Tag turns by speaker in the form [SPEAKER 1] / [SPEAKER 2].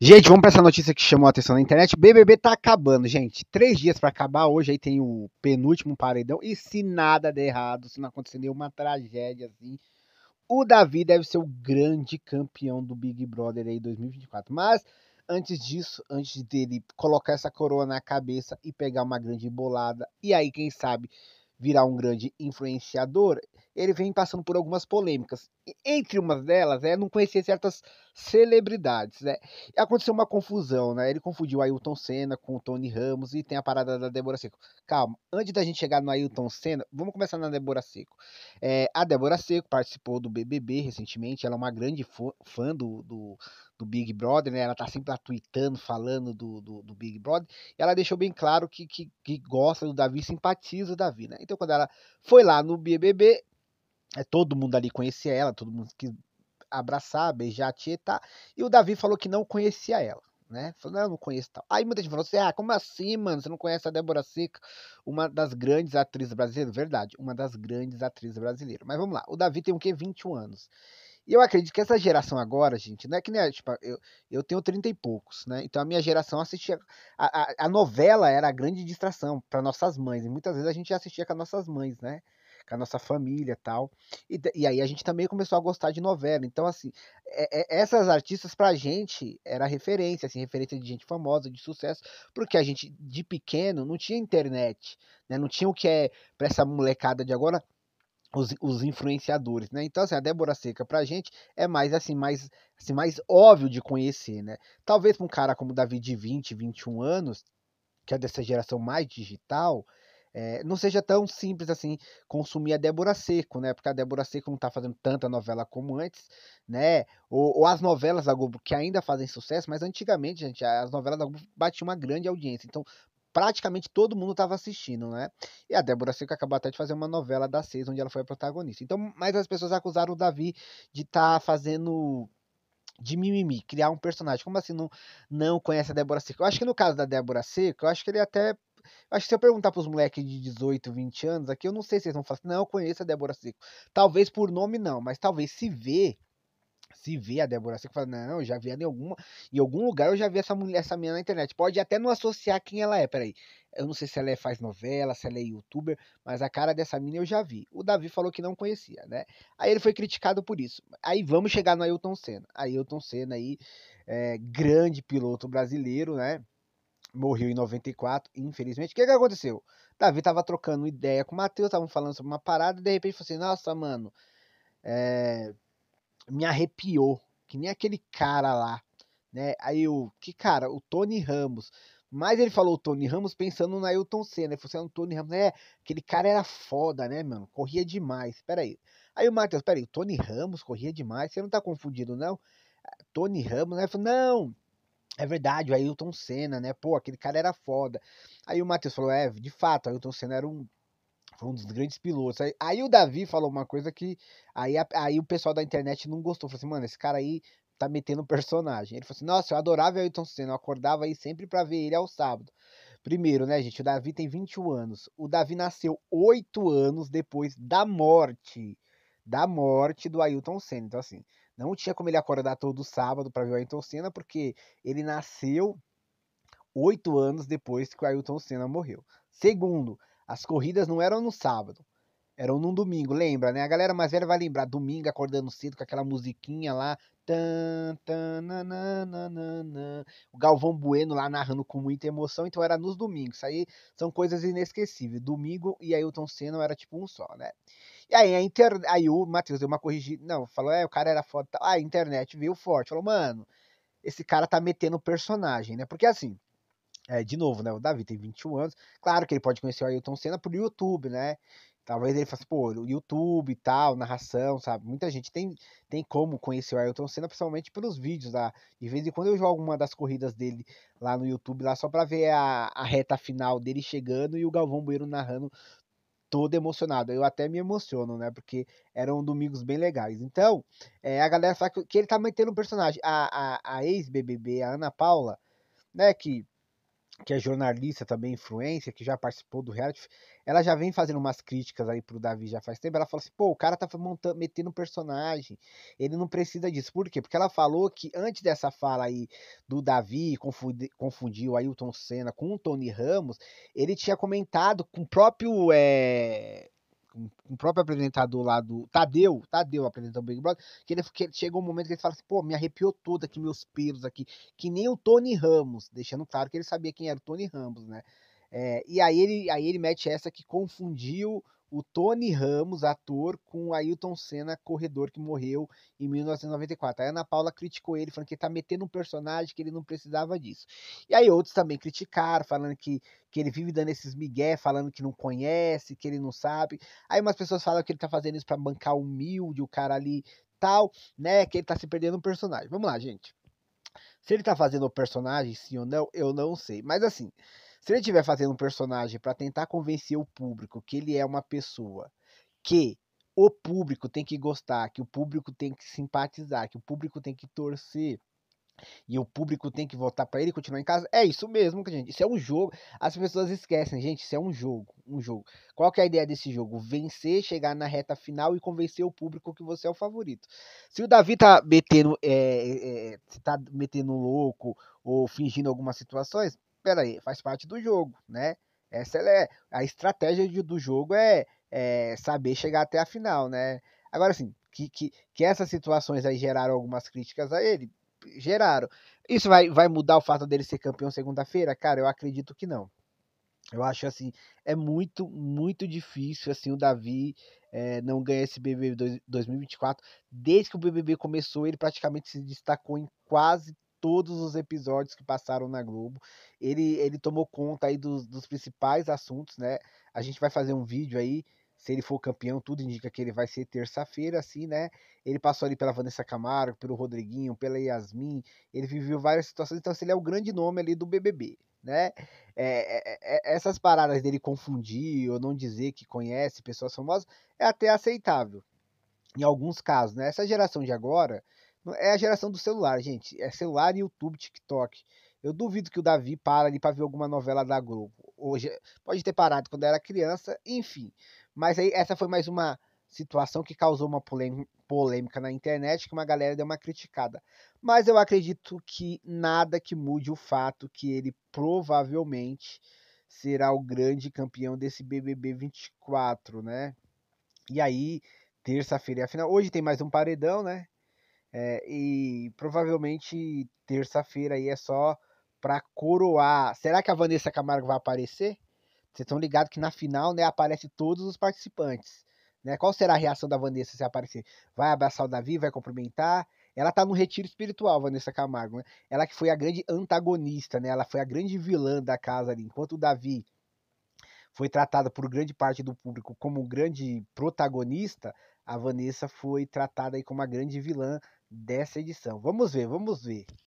[SPEAKER 1] Gente, vamos para essa notícia que chamou a atenção na internet. BBB tá acabando, gente. Três dias para acabar. Hoje aí tem o penúltimo paredão. E se nada der errado, se não acontecer nenhuma tragédia assim, o Davi deve ser o grande campeão do Big Brother aí 2024. Mas antes disso, antes dele colocar essa coroa na cabeça e pegar uma grande bolada, e aí, quem sabe, virar um grande influenciador, ele vem passando por algumas polêmicas. entre umas delas é não conhecer certas celebridades, né? Aconteceu uma confusão, né? Ele confundiu Ailton Senna com o Tony Ramos e tem a parada da Débora Seco. Calma, antes da gente chegar no Ailton Senna, vamos começar na Débora Seco. É, a Débora Seco participou do BBB recentemente, ela é uma grande fã do, do, do Big Brother, né? Ela tá sempre lá tweetando, falando do, do, do, Big Brother. ela deixou bem claro que, que, que gosta do Davi, simpatiza o Davi, né? Então quando ela foi lá no BBB, é, todo mundo ali conhecia ela, todo mundo quis abraçar, beijar, tietar. E o Davi falou que não conhecia ela, né? Falou, não, não conheço tal. Aí muita gente falou assim: ah, como assim, mano? Você não conhece a Débora Seca, uma das grandes atrizes brasileiras? Verdade, uma das grandes atrizes brasileiras. Mas vamos lá, o Davi tem o quê? 21 anos. E eu acredito que essa geração agora, gente, não é que nem. Tipo, eu, eu tenho 30 e poucos, né? Então a minha geração assistia. A, a, a novela era a grande distração para nossas mães. E muitas vezes a gente assistia com as nossas mães, né? com a nossa família tal. E, e aí a gente também começou a gostar de novela. Então, assim, é, é, essas artistas pra gente era referência, assim, referência de gente famosa, de sucesso, porque a gente de pequeno não tinha internet, né? Não tinha o que é pra essa molecada de agora os, os, influenciadores, né? Então, assim, a Débora Seca pra gente é mais assim, mais assim, mais óbvio de conhecer, né? Talvez pra um cara como Davi de 20, 21 anos, que é dessa geração mais digital, é, não seja tão simples assim consumir a Débora Seco, né? Porque a Débora Seco não está fazendo tanta novela como antes, né? Ou, ou, as novelas da Globo que ainda fazem sucesso, mas antigamente, gente, as novelas da Globo batiam uma grande audiência. Então, praticamente todo mundo estava assistindo, né? E a Débora Seco acabou até de fazer uma novela da Seis, onde ela foi a protagonista. Então, mas as pessoas acusaram o Davi de estar tá fazendo de mimimi, criar um personagem. Como assim não, não conhece a Débora Seco? Eu acho que no caso da Débora Seco, eu acho que ele até Acho que se eu perguntar pros moleques de 18, 20 anos aqui, eu não sei se eles vão falar assim, não, eu conheço a Débora Seco. Talvez por nome não, mas talvez se vê, se vê a Débora Seco, fala, não, eu já vi ela em, alguma, em algum lugar, eu já vi essa mulher, essa menina na internet. Pode até não associar quem ela é, peraí. Eu não sei se ela é, faz novela, se ela é youtuber, mas a cara dessa menina eu já vi. O Davi falou que não conhecia, né? Aí ele foi criticado por isso. Aí vamos chegar no Ailton Senna. Ailton Senna aí, é, grande piloto brasileiro, né? morreu em 94, infelizmente. O que, que aconteceu? Davi tava trocando ideia com o Matheus, estavam falando sobre uma parada, e de repente falou assim, nossa, mano, é... me arrepiou, que nem aquele cara lá, né? Aí o, que cara, o Tony Ramos. Mas ele falou o Tony Ramos pensando na Ailton Senna, ele falou assim, ah, o Tony Ramos, é, aquele cara era foda, né, mano, corria demais, espera Aí aí o Matheus, peraí, o Tony Ramos corria demais, você não tá confundido, não? Tony Ramos, né? Falou, não, é verdade, o Ailton Senna, né? Pô, aquele cara era foda. Aí o Matheus falou: é, de fato, o Ailton Senna era um, foi um dos grandes pilotos. Aí, aí, o Davi falou uma coisa que. Aí, aí o pessoal da internet não gostou. Falou assim, mano, esse cara aí tá metendo personagem. Ele falou assim: nossa, eu adorava o Ailton Senna, eu acordava aí sempre pra ver ele ao sábado. Primeiro, né, gente? O Davi tem 21 anos. O Davi nasceu 8 anos depois da morte. Da morte do Ailton Senna. Então, assim, não tinha como ele acordar todo sábado para ver o Ayrton Senna, porque ele nasceu oito anos depois que o Ayrton Senna morreu. Segundo, as corridas não eram no sábado. Eram num domingo, lembra, né? A galera mais velha vai lembrar, domingo acordando cedo com aquela musiquinha lá. Tan, tan, nananana, o Galvão Bueno lá narrando com muita emoção, então era nos domingos. Isso aí são coisas inesquecíveis. Domingo e Ailton Senna era tipo um só, né? E aí a inter... aí o Matheus deu uma corrigida. Não, falou, é, o cara era foda. Ah, a internet veio forte. Falou, mano, esse cara tá metendo personagem, né? Porque assim. É, de novo, né? O Davi tem 21 anos. Claro que ele pode conhecer o Ailton Senna por YouTube, né? Talvez ele faça, pô, YouTube e tal, narração, sabe? Muita gente tem, tem como conhecer o Ayrton Senna, principalmente pelos vídeos lá. De vez em quando eu jogo uma das corridas dele lá no YouTube, lá só pra ver a, a reta final dele chegando e o Galvão Bueno narrando todo emocionado. Eu até me emociono, né? Porque eram domingos bem legais. Então, é, a galera fala que, ele tá mantendo um personagem. A, a, a ex-BBB, a Ana Paula, né? Que que é jornalista também, influência, que já participou do reality, ela já vem fazendo umas críticas aí pro Davi já faz tempo. Ela fala assim, pô, o cara tá montando, metendo personagem, ele não precisa disso. Por quê? Porque ela falou que antes dessa fala aí do Davi confundir, o Ailton Senna com o Tony Ramos, ele tinha comentado com o próprio é, com, com o próprio apresentador lá do. Tadeu, Tadeu apresentou o Big Brother, que ele, que ele chegou um momento que ele fala assim, pô, me arrepiou todo aqui, meus pelos aqui, que nem o Tony Ramos, deixando claro que ele sabia quem era o Tony Ramos, né? É, e aí ele, aí ele mete essa que confundiu o Tony Ramos, ator, com o Ailton Senna, corredor que morreu em 1994. A Ana Paula criticou ele, falando que ele tá metendo um personagem que ele não precisava disso. E aí outros também criticaram, falando que, que ele vive dando esses migué, falando que não conhece, que ele não sabe. Aí umas pessoas falam que ele tá fazendo isso para bancar humilde, o cara ali tal, né, que ele tá se perdendo um personagem. Vamos lá, gente. Se ele tá fazendo o personagem, sim ou não, eu não sei. Mas assim, se ele estiver fazendo um personagem para tentar convencer o público que ele é uma pessoa que o público tem que gostar, que o público tem que simpatizar, que o público tem que torcer e o público tem que votar para ele continuar em casa. É isso mesmo, gente. Isso é um jogo. As pessoas esquecem, gente. Isso é um jogo, um jogo. Qual que é a ideia desse jogo? Vencer, chegar na reta final e convencer o público que você é o favorito. Se o Davi tá metendo, é, é, tá metendo louco ou fingindo algumas situações, espera aí, faz parte do jogo, né? Essa é a estratégia do jogo é, é, saber chegar até a final, né? Agora assim, que, que, que essas situações aí geraram algumas críticas a ele, geraram. Isso vai, vai mudar o fato dele ser campeão segunda-feira? Cara, eu acredito que não. Eu acho assim, é muito, muito difícil assim o Davi é, não ganhar esse BBB 2024. Desde que o BBB começou, ele praticamente se destacou em quase todos os episódios que passaram na Globo. Ele, ele tomou conta aí dos, dos principais assuntos, né? A gente vai fazer um vídeo aí. Se ele for campeão, tudo indica que ele vai ser terça-feira, assim, né? Ele passou ali pela Vanessa Camargo, pelo Rodriguinho, pela Yasmin. Ele viveu várias situações, então assim, ele é o grande nome ali do BBB, né? É é, é, é, essas paradas dele confundir ou não dizer que conhece pessoas famosas é até aceitável, em alguns casos, né? Essa geração de agora, é a geração do celular, gente. É celular, YouTube, TikTok. Eu duvido que o Davi para ali para ver alguma novela da Globo. Hoje pode ter parado quando era criança, enfim. Mas aí essa foi mais uma situação que causou uma polêmica na internet que uma galera deu uma criticada. Mas eu acredito que nada que mude o fato que ele provavelmente será o grande campeão desse BBB 24, né? E aí, terça-feira é a final. Hoje tem mais um paredão, né? É, e provavelmente terça-feira aí é só para coroar. Será que a Vanessa Camargo vai aparecer? Vocês estão ligados que na final, né, aparece todos os participantes. Né? Qual será a reação da Vanessa se aparecer? Vai abraçar o Davi, vai cumprimentar? Ela tá no retiro espiritual, Vanessa Camargo, né? Ela que foi a grande antagonista, né? Ela foi a grande vilã da casa ali. Enquanto o Davi foi tratado por grande parte do público como grande protagonista, a Vanessa foi tratada aí como a grande vilã dessa edição. Vamos ver, vamos ver.